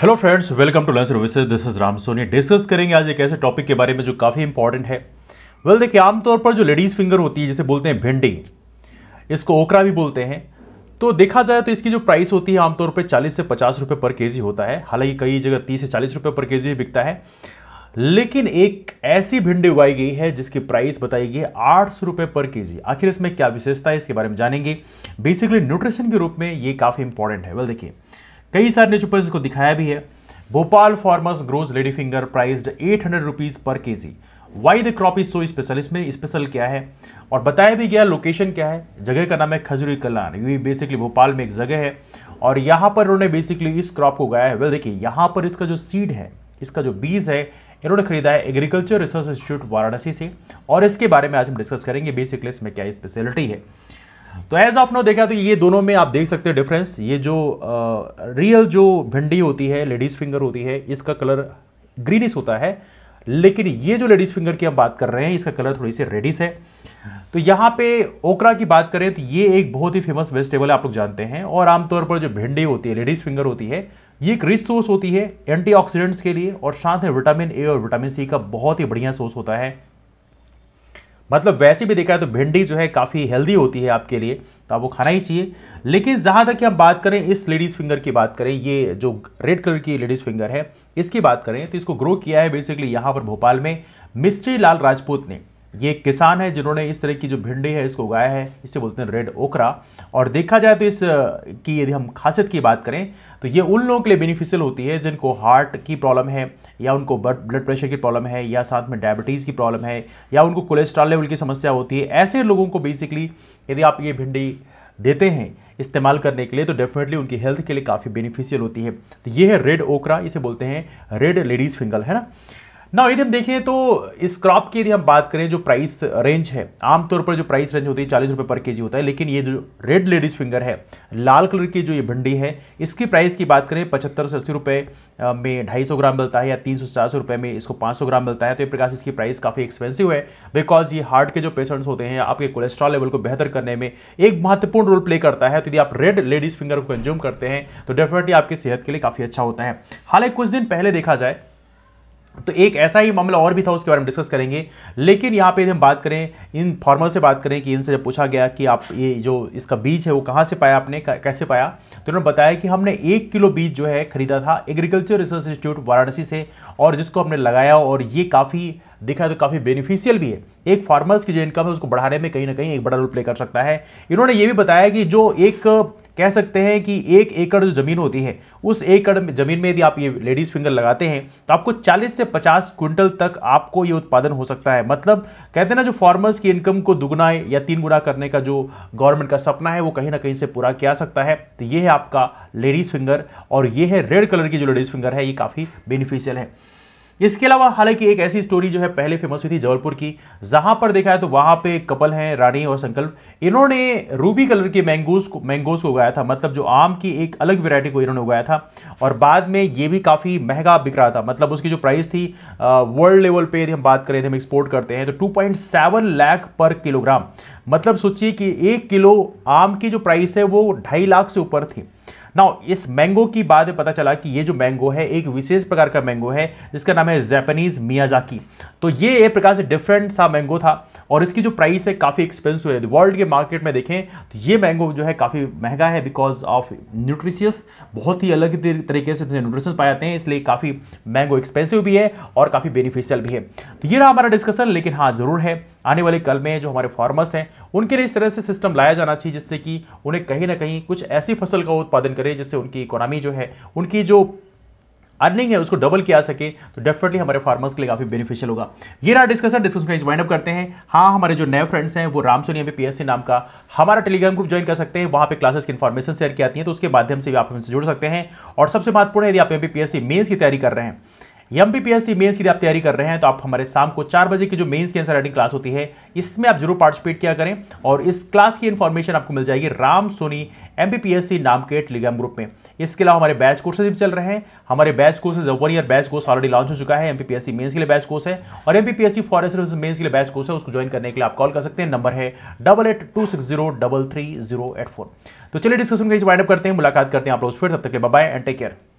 hello friends welcome to learn services this is Ram Soni discuss करेंगे आज एक ऐसे टॉपिक के बारे में जो काफ़ी इंपॉर्टेंट है वेल well, देखिए आमतौर पर जो लेडीज़ फिंगर होती है जिसे बोलते हैं भिंडी इसको ओकरा भी बोलते हैं तो देखा जाए तो इसकी जो प्राइस होती है आमतौर पर चालीस से पचास रुपये पर के होता है हालांकि कई जगह तीस से चालीस रुपये पर के भी बिकता है लेकिन एक ऐसी भिंडी उगाई गई है जिसकी प्राइस बताई गई आठ सौ रुपये पर के आखिर इसमें क्या विशेषता है इसके बारे में जानेंगे बेसिकली न्यूट्रिशन के रूप में ये काफ़ी इंपॉर्टेंट है वेल देखिए कई सारे न्यूज इसको दिखाया भी है Bhopal farmers grows lady finger price at hundred rupees पर K G why the crop is so special इसमें स्पेशल क्या है और बताया भी गया लोकेशन क्या है जगह का नाम है खजूरी कल्याण ये बेसिकली भोपाल में एक जगह है और यहाँ पर उन्होंने बेसिकली इस क्रॉप को उगाया है वेल देखिए यहाँ पर इसका जो सीड है इसका जो बीज है इन्होंने खरीदा है एग्रीकल्चर रिसर्च इंस्टीट्यूट वाराणसी से और इसके बारे में आज हम डिस्कस करेंगे बेसिकली इसमें क्या स्पेशलिटी है तो एज आपने देखा तो ये दोनों में आप देख सकते हैं डिफरेंस ये जो रियल जो भिंडी होती है लेडीज फिंगर होती है इसका कलर ग्रीनिश होता है लेकिन ये जो लेडीज फिंगर की हम बात कर रहे हैं इसका कलर थोड़ी सी रेडिस है तो यहाँ पे ओकरा की बात करें तो ये एक बहुत ही फेमस वेजिटेबल है आप लोग जानते हैं और आमतौर पर जो भिंडी होती है लेडीज फिंगर होती है ये एक रिच सोर्स होती है एंटीऑक्सीडेंट्स के लिए और साथ में विटामिन ए और विटामिन सी का बहुत ही बढ़िया सोर्स होता है मतलब वैसे भी देखा है तो भिंडी जो है काफ़ी हेल्दी होती है आपके लिए तो आप वो खाना ही चाहिए लेकिन जहाँ तक कि हम बात करें इस लेडीज़ फिंगर की बात करें ये जो रेड कलर की लेडीज़ फिंगर है इसकी बात करें तो इसको ग्रो किया है बेसिकली यहाँ पर भोपाल में मिस्ट्री लाल राजपूत ने ये किसान है जिन्होंने इस तरह की जो भिंडी है इसको उगाया है इसे बोलते हैं रेड ओकरा और देखा जाए तो इस की यदि हम खासियत की बात करें तो ये उन लोगों के लिए बेनिफिशियल होती है जिनको हार्ट की प्रॉब्लम है या उनको ब्लड प्रेशर की प्रॉब्लम है या साथ में डायबिटीज़ की प्रॉब्लम है या उनको कोलेस्ट्रॉल लेवल की समस्या होती है ऐसे लोगों को बेसिकली यदि आप ये भिंडी देते हैं इस्तेमाल करने के लिए तो डेफिनेटली उनकी हेल्थ के लिए काफ़ी बेनिफिशियल होती है तो ये है रेड ओकरा इसे बोलते हैं रेड लेडीज़ फिंगल है ना ना यदि हम देखें तो इस क्रॉप की यदि हम बात करें जो प्राइस रेंज है आमतौर पर जो प्राइस रेंज होती है चालीस रुपये पर केजी होता है लेकिन ये जो रेड लेडीज फिंगर है लाल कलर की जो ये भिंडी है इसकी प्राइस की बात करें पचहत्तर से अस्सी रुपये में ढाई सौ ग्राम मिलता है या तीन सौ चार सौ रुपये में इसको पाँच सौ ग्राम मिलता है तो ये प्रकार से इसकी प्राइस काफ़ी एक्सपेंसिव है बिकॉज ये हार्ट के जो पेशेंट्स होते हैं आपके कोलेस्ट्रॉल लेवल को बेहतर करने में एक महत्वपूर्ण रोल प्ले करता है तो यदि आप रेड लेडीज फिंगर को कंज्यूम करते हैं तो डेफिनेटली आपकी सेहत के लिए काफ़ी अच्छा होता है हालांकि कुछ दिन पहले देखा जाए तो एक ऐसा ही मामला और भी था उसके बारे में डिस्कस करेंगे लेकिन यहाँ पे हम बात करें इन फॉर्मल से बात करें कि इनसे जब पूछा गया कि आप ये जो इसका बीज है वो कहाँ से पाया आपने कैसे पाया तो उन्होंने बताया कि हमने एक किलो बीज जो है खरीदा था एग्रीकल्चर रिसर्च इंस्टीट्यूट वाराणसी से और जिसको हमने लगाया और ये काफ़ी देखा तो काफ़ी बेनिफिशियल भी है एक फार्मर्स की जो इनकम है उसको बढ़ाने में कहीं ना कहीं एक बड़ा रोल प्ले कर सकता है इन्होंने ये भी बताया कि जो एक कह सकते हैं कि एक एकड़ जो ज़मीन होती है उस एकड़ ज़मीन में यदि आप ये लेडीज़ फिंगर लगाते हैं तो आपको 40 से 50 क्विंटल तक आपको ये उत्पादन हो सकता है मतलब कहते हैं ना जो फार्मर्स की इनकम को दुगुना या तीन गुना करने का जो गवर्नमेंट का सपना है वो कहीं ना कहीं से पूरा किया सकता है तो ये है आपका लेडीज़ फिंगर और ये है रेड कलर की जो लेडीज़ फिंगर है ये काफ़ी बेनिफिशियल है इसके अलावा हालांकि एक ऐसी स्टोरी जो है पहले फेमस हुई थी जबलपुर की जहां पर देखा है तो वहां पे कपल हैं रानी और संकल्प इन्होंने रूबी कलर के मैंगोज को मैंगोज को उगाया था मतलब जो आम की एक अलग वेरायटी को इन्होंने उगाया था और बाद में ये भी काफ़ी महंगा बिक रहा था मतलब उसकी जो प्राइस थी वर्ल्ड लेवल पर यदि हम बात करें हम एक्सपोर्ट करते हैं तो टू लाख पर किलोग्राम मतलब सोचिए कि एक किलो आम की जो प्राइस है वो ढाई लाख से ऊपर थी नाउ इस मैंगो की बात पता चला कि ये जो मैंगो है एक विशेष प्रकार का मैंगो है जिसका नाम है जैपनीज मियाजाकी तो ये एक प्रकार से डिफरेंट सा मैंगो था और इसकी जो प्राइस है काफ़ी एक्सपेंसिव है वर्ल्ड के मार्केट में देखें तो ये मैंगो जो है काफ़ी महंगा है बिकॉज ऑफ न्यूट्रिशियस बहुत ही अलग तरीके से न्यूट्रिशन पाए जाते हैं इसलिए काफ़ी मैंगो एक्सपेंसिव भी है और काफ़ी बेनिफिशियल भी है तो ये रहा हमारा डिस्कशन लेकिन हाँ ज़रूर है आने वाले कल में जो हमारे फार्मर्स हैं उनके लिए इस तरह से सिस्टम लाया जाना चाहिए जिससे कि उन्हें कहीं ना कहीं कुछ ऐसी फसल का उत्पादन करें जिससे उनकी इकोनॉमी जो है उनकी जो अर्निंग है उसको डबल किया सके तो डेफिनेटली हमारे फार्मर्स के लिए काफी बेनिफिशियल होगा ये रहा डिस्कशन डिस्कशन में वाइंड अप करते हैं हाँ हमारे जो नए फ्रेंड्स हैं वो राम सोनी पीएससी नाम का हमारा टेलीग्राम ग्रुप ज्वाइन कर सकते हैं वहां पे क्लासेस की इन्फॉर्मेशन शेयर की आती है तो उसके माध्यम से भी आप हमसे जुड़ सकते हैं और सबसे महत्वपूर्ण यदि आप पीएससी मेन्स की तैयारी कर रहे हैं एम बी मेंस की आप तैयारी कर रहे हैं तो आप हमारे शाम को चार बजे की जो मेंस की आंसर राइटिंग क्लास होती है इसमें आप जरूर पार्टिसिपेट किया करें और इस क्लास की इन्फॉर्मेशन आपको मिल जाएगी राम सोनी एम नाम के टेलीग्राम ग्रुप में इसके अलावा हमारे बैच कोर्सेज भी चल रहे हैं हमारे batch courses one year batch course already launch हो चुका है एमपीपीएससी मेन्स के लिए बैच कोर्स है और एमपीपीएससी फॉरेस्ट सर्विस मेन्स के लिए बैच कोर्स है उसको ज्वाइन करने के लिए आप कॉल कर सकते हैं नंबर है double eight two six zero double three zero eight four तो चलिए डिस्कशन का इस वाइंड करते हैं मुलाकात करते हैं आप लोग फिर तब तक के बाय एंड टेक केयर